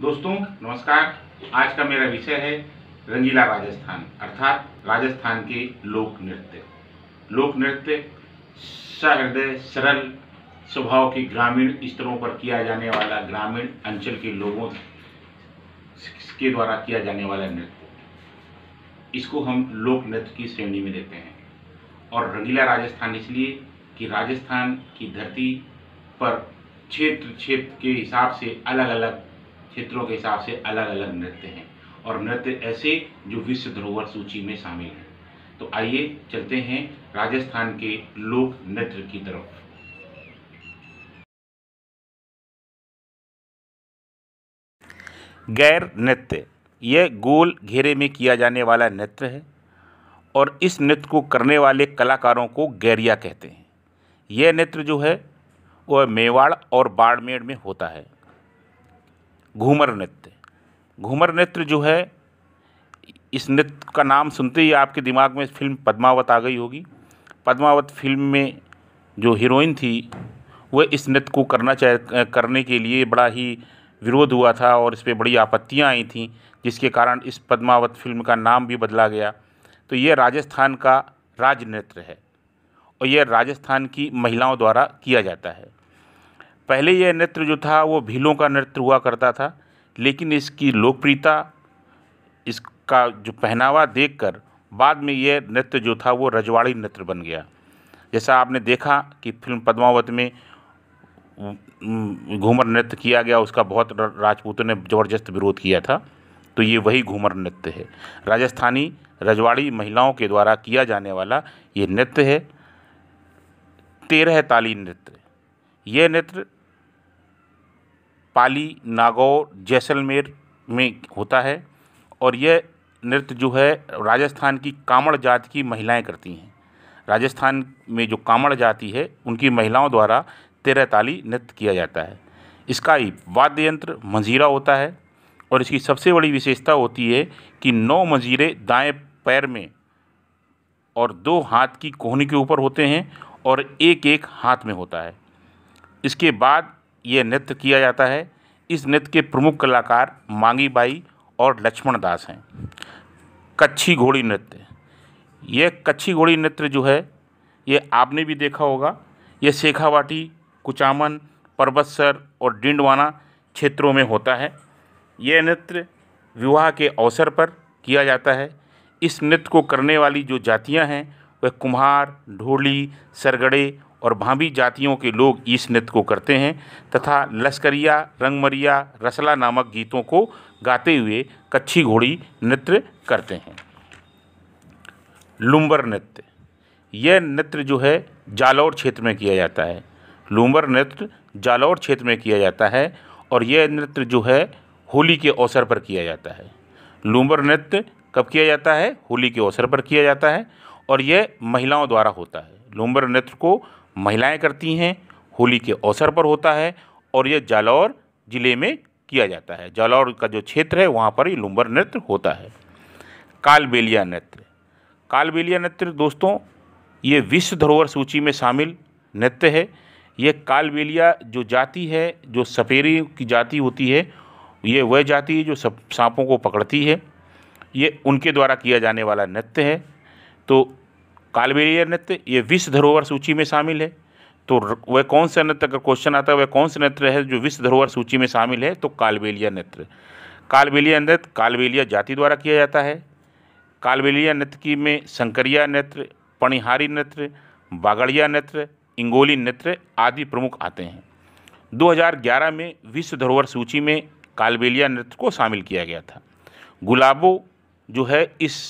दोस्तों नमस्कार आज का मेरा विषय है रंगीला राजस्थान अर्थात राजस्थान के लोक नृत्य लोक नृत्य सहृदय सरल स्वभाव के ग्रामीण स्तरों पर किया जाने वाला ग्रामीण अंचल के लोगों के द्वारा किया जाने वाला नृत्य इसको हम लोक नृत्य की श्रेणी में देते हैं और रंगीला राजस्थान इसलिए कि राजस्थान की धरती पर क्षेत्र क्षेत्र के हिसाब से अलग अलग क्षेत्रों के हिसाब से अलग अलग नृत्य हैं और नृत्य ऐसे जो विश्व धरोहर सूची में शामिल हैं तो आइए चलते हैं राजस्थान के लोक नृत्य की तरफ गैर नृत्य यह गोल घेरे में किया जाने वाला नृत्य है और इस नृत्य को करने वाले कलाकारों को गैरिया कहते हैं यह नृत्य जो है वह मेवाड़ और बाड़मेर में होता है घूमर नृत्य घूमर नृत्य जो है इस नृत्य का नाम सुनते ही आपके दिमाग में फिल्म पद्मावत आ गई होगी पद्मावत फिल्म में जो हीरोइन थी वह इस नृत्य को करना चाह करने के लिए बड़ा ही विरोध हुआ था और इस पर बड़ी आपत्तियाँ आई थीं जिसके कारण इस पद्मावत फिल्म का नाम भी बदला गया तो यह राजस्थान का राजनृत्य है और यह राजस्थान की महिलाओं द्वारा किया जाता है पहले यह नृत्य जो था वो भीलों का नृत्य हुआ करता था लेकिन इसकी लोकप्रियता इसका जो पहनावा देखकर बाद में यह नृत्य जो था वो रजवाड़ी नृत्य बन गया जैसा आपने देखा कि फिल्म पद्मावत में घूमर नृत्य किया गया उसका बहुत राजपूतों ने ज़बरदस्त विरोध किया था तो ये वही घूमर नृत्य है राजस्थानी रजवाड़ी महिलाओं के द्वारा किया जाने वाला ये नृत्य है तेरह ताली नृत्य यह नृत्य पाली नागौर जैसलमेर में होता है और यह नृत्य जो है राजस्थान की कामड़ जाति की महिलाएं करती हैं राजस्थान में जो कामड़ जाति है उनकी महिलाओं द्वारा तेरह ताली नृत्य किया जाता है इसका वाद्य यंत्र मंजीरा होता है और इसकी सबसे बड़ी विशेषता होती है कि नौ मंजीरे दाएं पैर में और दो हाथ की कोहनी के ऊपर होते हैं और एक एक हाथ में होता है इसके बाद ये नृत्य किया जाता है इस नृत्य के प्रमुख कलाकार मांगी बाई और लक्ष्मण दास हैं कच्छी घोड़ी नृत्य ये कच्छी घोड़ी नृत्य जो है ये आपने भी देखा होगा ये शेखावाटी कुचामन परबतसर और डिंडवाना क्षेत्रों में होता है ये नृत्य विवाह के अवसर पर किया जाता है इस नृत्य को करने वाली जो जातियां हैं वह कुम्हार ढोली सरगड़े और भाभी जातियों के लोग इस नृत्य को करते हैं तथा लश्करिया रंगमरिया रसला नामक गीतों को गाते हुए कच्छी घोड़ी नृत्य करते हैं लुम्बर नृत्य यह नृत्य जो है जालौर क्षेत्र में किया जाता है लूम्बर नृत्य जालौर क्षेत्र में किया जाता है और यह नृत्य जो है होली के अवसर पर किया जाता है लुम्बर नृत्य कब किया जाता है होली के अवसर पर किया जाता है और यह महिलाओं द्वारा होता है लूम्बर नृत्य को महिलाएं करती हैं होली के अवसर पर होता है और यह जालौर ज़िले में किया जाता है जालौर का जो क्षेत्र है वहाँ पर ही लुम्बर नृत्य होता है कालबेलिया नृत्य कालबेलिया नृत्य दोस्तों ये विश्व धरोहर सूची में शामिल नृत्य है ये कालबेलिया जो जाति है जो सफेरी की जाति होती है ये वह जाति जो सांपों को पकड़ती है ये उनके द्वारा किया जाने वाला नृत्य है तो कालबेलिया नृत्य ये विश्व धरोहर सूची में शामिल है तो वह कौन सा नृत्य का क्वेश्चन आता है वह कौन सा नृत्य है जो विश्व धरोहर सूची में शामिल है तो कालबेलिया नृत्य कालबेलिया नृत्य कालबेलिया जाति द्वारा किया जाता है कालबेलिया नृत्य की में शंकरिया नृत्य पणिहारी नृत्य बागड़िया नृत्य इंगोली नृत्य आदि प्रमुख आते हैं 2011 में विश्व धरोहर सूची में कालबेलिया नृत्य को शामिल किया गया था गुलाबो जो है इस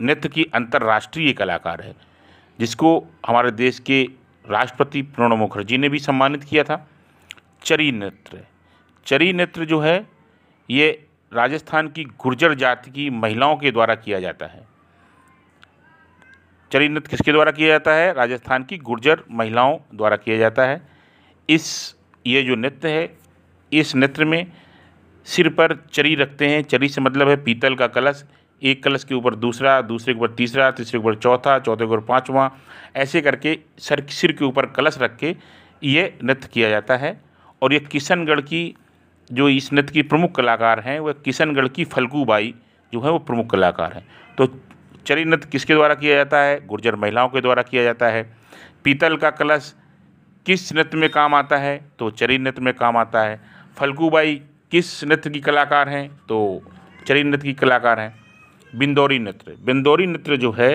नृत्य की अंतर्राष्ट्रीय कलाकार है जिसको हमारे देश के राष्ट्रपति प्रणब मुखर्जी ने भी सम्मानित किया था चरी नृत्य चरी नृत्य जो है ये राजस्थान की गुर्जर जाति की महिलाओं के द्वारा किया जाता है चरी नृत्य किसके द्वारा किया जाता है राजस्थान की गुर्जर महिलाओं द्वारा किया जाता है इस ये जो नृत्य है इस नृत्य में सिर पर चरी रखते हैं चरी से मतलब है पीतल का कलश एक कलश के ऊपर दूसरा दूसरे के ऊपर तीसरा तीसरे के ऊपर चौथा चौथे के ऊपर पाँचवा ऐसे करके सर सिर के ऊपर कलश रख के ये नृत्य किया जाता है और ये किशनगढ़ की जो इस नृत्य की प्रमुख कलाकार हैं वह किशनगढ़ की फल्गू बाई जो है वो प्रमुख कलाकार हैं तो चरी नृत्य किसके द्वारा किया जाता है गुर्जर महिलाओं के द्वारा किया जाता है पीतल का कलश किस नृत्य में काम आता है तो चरी नृत्य में काम आता है फलकूबाई किस नृत्य की कलाकार हैं तो चरी नृत्य की कलाकार हैं बिंदौरी नृत्य बिंदौरी नृत्य जो है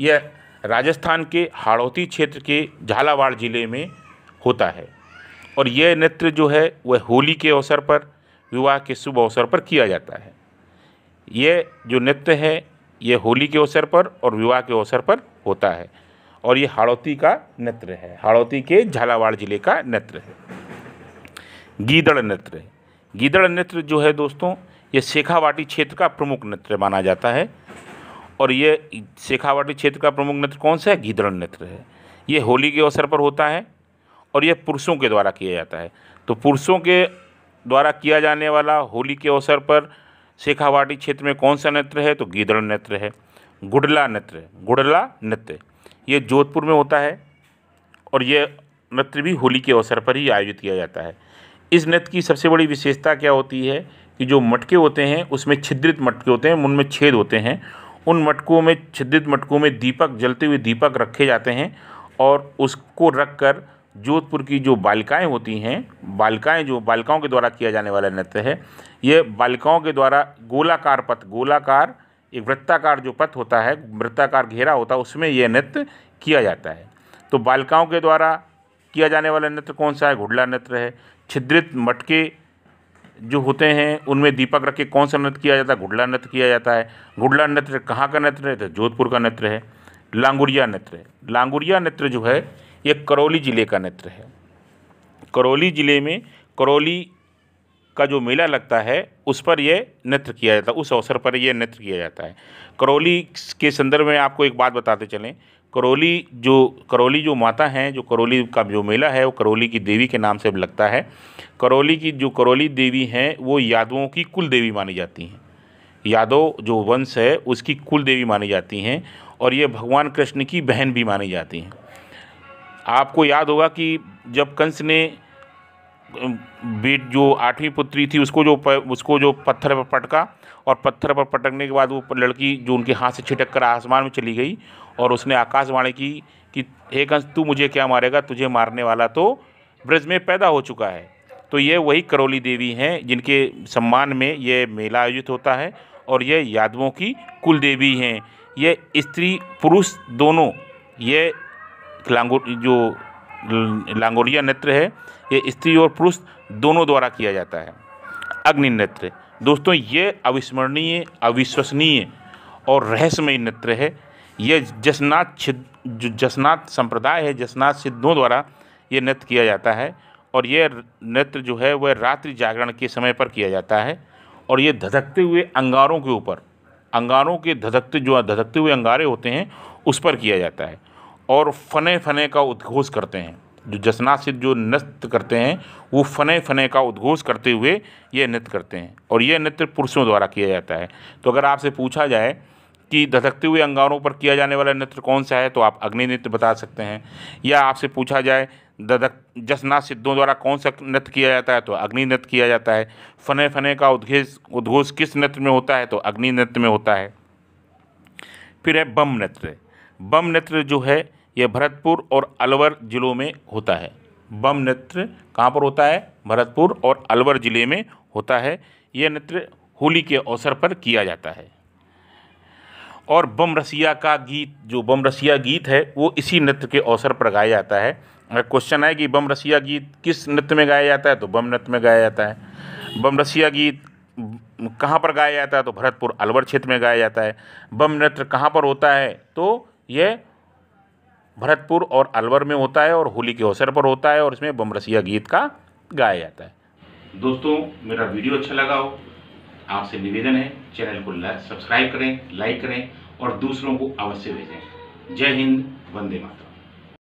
यह राजस्थान के हाड़ौती क्षेत्र के झालावाड़ ज़िले में होता है और यह नृत्य जो है वह होली के अवसर पर विवाह के शुभ अवसर पर किया जाता है यह जो नृत्य है यह होली के अवसर पर और विवाह के अवसर पर होता है और ये हाड़ौती का नृत्य है हाड़ौती के झालावाड़ जिले का नृत्य है गीदड़ नृत्य गीदड़ नृत्य जो है दोस्तों यह शेखावाटी क्षेत्र का प्रमुख नृत्य माना जाता है और यह शेखावाटी क्षेत्र का प्रमुख नृत्य कौन सा है गीदड़न नृत्य है यह होली के अवसर पर होता है और यह पुरुषों के द्वारा किया जाता है तो पुरुषों के द्वारा किया जाने वाला होली के अवसर पर शेखावाटी क्षेत्र में कौन सा नृत्य है तो गीदड़न नृत्य है गुडला नृत्य गुडला नृत्य ये जोधपुर में होता है और ये नृत्य भी होली के अवसर पर ही आयोजित किया जाता है इस नृत्य की सबसे बड़ी विशेषता क्या होती है कि जो मटके होते हैं उसमें छिद्रित मटके होते हैं उनमें छेद होते हैं उन मटकों में छिद्रित मटकों में दीपक जलते हुए दीपक रखे जाते हैं और उसको रख कर जोधपुर की जो बालिकाएं होती हैं बालिकाएं जो बालिकाओं के द्वारा किया जाने वाला नृत्य है ये बालिकाओं के द्वारा गोलाकार पथ गोलाकार एक वृत्ताकार जो पथ होता है वृत्ताकार घेरा होता है उसमें यह नृत्य किया जाता है तो बालिकाओं के द्वारा किया जाने वाला नृत्य कौन सा है घुडला नृत्य है छिद्रित मटके जो होते हैं उनमें दीपक रख के कौन सा नृत्य किया जाता है घुडला नृत्य किया जाता है घुडला नृत्य कहाँ का नृत्य है तो जोधपुर का नृत्य है लांगुरिया नृत्य लांगुरिया नृत्य जो है ये करौली ज़िले का नृत्य है करौली ज़िले में करौली का जो मेला लगता है उस पर यह नृत्य किया जाता है उस अवसर पर यह नृत्य किया जाता है करौली के संदर्भ में आपको एक बात बताते चलें करौली जो करौली जो माता हैं जो करौली का जो मेला है वो करौली की देवी के नाम से अब लगता है करौली की जो करौली देवी हैं वो यादवों की कुल देवी मानी जाती हैं यादव जो वंश है उसकी कुल देवी मानी जाती हैं और ये भगवान कृष्ण की बहन भी मानी जाती हैं आपको याद होगा कि जब कंस ने बेट जो आठवीं पुत्री थी उसको जो उसको जो पत्थर पर पटका और पत्थर पर पटकने के बाद वो लड़की जो उनके हाथ से छिटक कर आसमान में चली गई और उसने आकाशवाणी की कि हे कंस तू मुझे क्या मारेगा तुझे मारने वाला तो ब्रज में पैदा हो चुका है तो ये वही करौली देवी हैं जिनके सम्मान में ये मेला आयोजित होता है और ये यादवों की कुल देवी हैं ये स्त्री पुरुष दोनों ये लांगो जो लांगोरिया नेत्र है ये स्त्री और पुरुष दोनों द्वारा किया जाता है अग्नि नेत्र दोस्तों ये अविस्मरणीय अविश्वसनीय और रहस्यमय नेत्र है ये जसनाथ छिद जो जसनाथ संप्रदाय है जसनाथ सिद्धों द्वारा ये नृत्य किया जाता है और ये नृत्य जो है वह रात्रि जागरण के समय पर किया जाता है और ये धधकते हुए अंगारों के ऊपर अंगारों के धधकते जो धधकते हुए अंगारे होते हैं उस पर किया जाता है और फने फने का उद्घोष करते हैं जो जसना सिद्ध जो नृत्य करते हैं वो फने फने का उद्घोष करते हुए ये नृत्य करते हैं और ये नृत्य पुरुषों द्वारा किया जाता है तो अगर आपसे पूछा जाए कि धधकते हुए अंगारों पर किया जाने वाला नृत्य कौन सा है तो आप अग्नि नृत्य बता सकते हैं या आपसे पूछा जाए धधक जसना सिद्धों द्वारा कौन सा नृत्य किया जाता है तो अग्नि नृत्य किया जाता है फने फने का उद्घेष उद्घोष किस नृत्य में होता है तो अग्नि नृत्य में होता है फिर है बम नृत्य बम नृत्य जो है यह भरतपुर और अलवर ज़िलों में होता है बम नृत्य कहाँ पर होता है भरतपुर और अलवर ज़िले में होता है यह नृत्य होली के अवसर पर किया जाता है और बम रसिया का गीत जो बम रसिया गीत है वो इसी नृत्य के अवसर पर गाया जाता है अगर क्वेश्चन है कि बम रसिया गीत किस नृत्य में गाया जाता है तो बम नृत्य में गाया जाता है बम रसिया गीत कहाँ पर गाया जाता है तो भरतपुर अलवर क्षेत्र में गाया जाता है बम नृत्य कहाँ पर होता है तो यह भरतपुर और अलवर में होता है और होली के अवसर पर होता है और इसमें बम रसिया गीत का गाया जाता है दोस्तों मेरा वीडियो अच्छा लगा हो आपसे निवेदन है चैनल को सब्सक्राइब करें लाइक करें और दूसरों को अवश्य भेजें जय हिंद वंदे मातरम